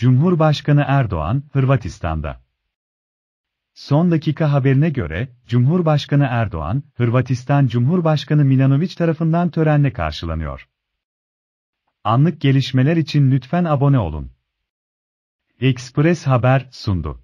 Cumhurbaşkanı Erdoğan, Hırvatistan'da. Son dakika haberine göre, Cumhurbaşkanı Erdoğan, Hırvatistan Cumhurbaşkanı Milanović tarafından törenle karşılanıyor. Anlık gelişmeler için lütfen abone olun. Express Haber sundu.